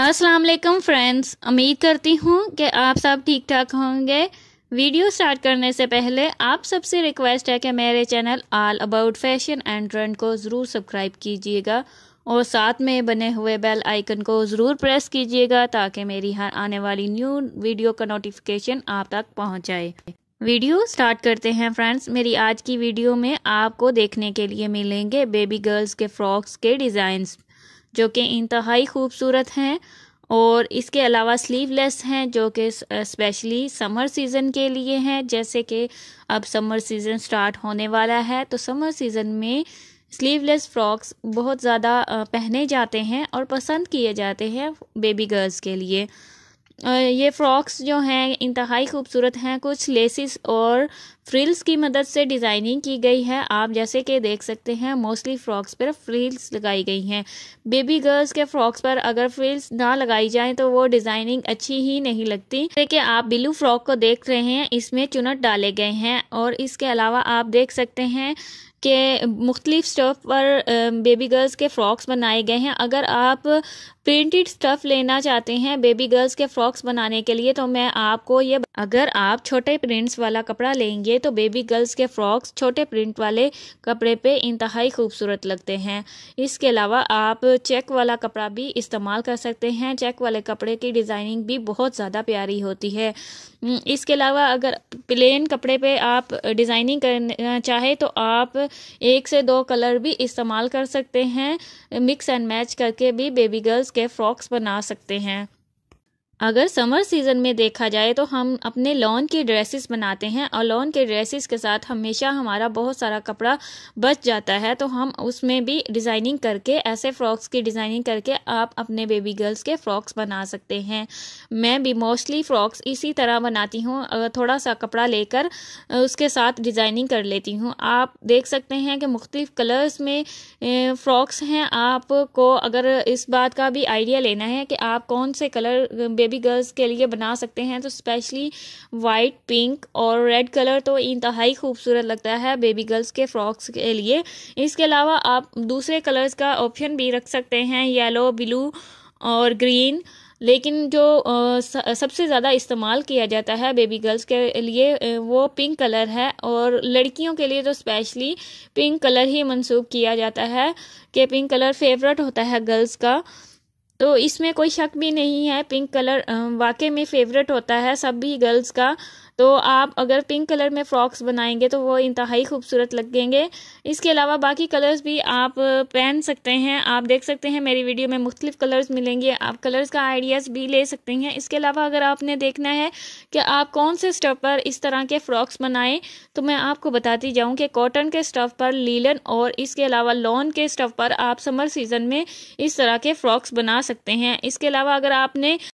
अस्सलाम वालेकुम फ्रेंड्स उम्मीद करती हूँ कि आप सब ठीक ठाक होंगे वीडियो स्टार्ट करने से पहले आप सबसे रिक्वेस्ट है कि मेरे channel all about fashion and trend को ज़रूर सब्सक्राइब कीजिएगा और साथ में बने हुए बेल आइकन को ज़रूर प्रेस कीजिएगा ताकि मेरी हर आने वाली न्यू वीडियो का नोटिफिकेशन आप तक पहुँच जाए वीडियो स्टार्ट करते हैं फ्रेंड्स मेरी आज की वीडियो में आपको देखने के लिए मिलेंगे बेबी गर्ल्स के फ्रॉक्स के डिज़ाइंस जो कि इंतहाई खूबसूरत हैं और इसके अलावा स्लीवलेस हैं जो कि स्पेशली समर सीज़न के लिए हैं जैसे कि अब समर सीज़न स्टार्ट होने वाला है तो समर सीज़न में स्लीवलेस फ्रॉक्स बहुत ज़्यादा पहने जाते हैं और पसंद किए जाते हैं बेबी गर्ल्स के लिए ये फ्रॉक्स जो हैं इंतहाई खूबसूरत हैं कुछ लेसिस और फ्रिल्स की मदद से डिज़ाइनिंग की गई है आप जैसे कि देख सकते हैं मोस्टली फ्रॉक्स पर फ्रिल्स लगाई गई हैं बेबी गर्ल्स के फ्रॉक्स पर अगर फ्रिल्स ना लगाई जाए तो वो डिज़ाइनिंग अच्छी ही नहीं लगती देखिए आप बिलू फ्रॉक को देख रहे हैं इसमें चुनट डाले गए हैं और इसके अलावा आप देख सकते हैं के मुख्तलिफ स्टफ़ पर बेबी गर्ल्स के फ़्रॉक्स बनाए गए हैं अगर आप प्रिंटेड स्टफ़ लेना चाहते हैं बेबी गर्ल्स के फ़्रॉक्स बनाने के लिए तो मैं आपको ये अगर आप छोटे प्रिंट्स वाला कपड़ा लेंगे तो बेबी गर्ल्स के फ़्रॉक्स छोटे प्रिंट वाले कपड़े पे इंतहाई खूबसूरत लगते हैं इसके अलावा आप चेक वाला कपड़ा भी इस्तेमाल कर सकते हैं चेक वाले कपड़े की डिज़ाइनिंग भी बहुत ज़्यादा प्यारी होती है हम्म, इसके अलावा अगर प्लेन कपड़े पे आप डिज़ाइनिंग करना चाहे तो आप एक से दो कलर भी इस्तेमाल कर सकते हैं मिक्स एंड मैच करके भी बेबी गर्ल्स के फ्रॉक्स बना सकते हैं अगर समर सीज़न में देखा जाए तो हम अपने लॉन के ड्रेसेस बनाते हैं और लॉन के ड्रेसेस के साथ हमेशा हमारा बहुत सारा कपड़ा बच जाता है तो हम उसमें भी डिज़ाइनिंग करके ऐसे फ्रॉक्स की डिज़ाइनिंग करके आप अपने बेबी गर्ल्स के फ्रॉक्स बना सकते हैं मैं भी मोस्टली फ़्रॉक्स इसी तरह बनाती हूँ थोड़ा सा कपड़ा लेकर उसके साथ डिज़ाइनिंग कर लेती हूँ आप देख सकते हैं कि मुख्तफ कलर्स में फ़्रॉक्स हैं आपको अगर इस बात का भी आइडिया लेना है कि आप कौन से कलर बेबी गर्ल्स के लिए बना सकते हैं तो स्पेशली वाइट पिंक और रेड कलर तो इंतहाई खूबसूरत लगता है बेबी गर्ल्स के फ्रॉक्स के लिए इसके अलावा आप दूसरे कलर्स का ऑप्शन भी रख सकते हैं येलो ब्लू और ग्रीन लेकिन जो सबसे ज़्यादा इस्तेमाल किया जाता है बेबी गर्ल्स के लिए वो पिंक कलर है और लड़कियों के लिए तो स्पेशली पिंक कलर ही मंसूब किया जाता है कि पिंक कलर फेवरेट होता है गर्ल्स का तो इसमें कोई शक भी नहीं है पिंक कलर वाकई में फेवरेट होता है सभी गर्ल्स का तो आप अगर पिंक कलर में फ़्रॉक्स बनाएंगे तो वो इंतहाई खूबसूरत लगेंगे इसके अलावा बाकी कलर्स भी आप पहन सकते हैं आप देख सकते हैं मेरी वीडियो में मुख्तलिफ कलर्स मिलेंगे आप कलर्स का आइडियाज़ भी ले सकते हैं इसके अलावा अगर आपने देखना है कि आप कौन से स्टफ पर इस तरह के फ़्रॉक्स बनाएं तो मैं आपको बताती जाऊँ कि कॉटन के स्टफ पर लीलन और इसके अलावा लॉन के स्टफ पर आप समर सीज़न में इस तरह के फ़्रॉक्स बना सकते हैं इसके अलावा अगर आपने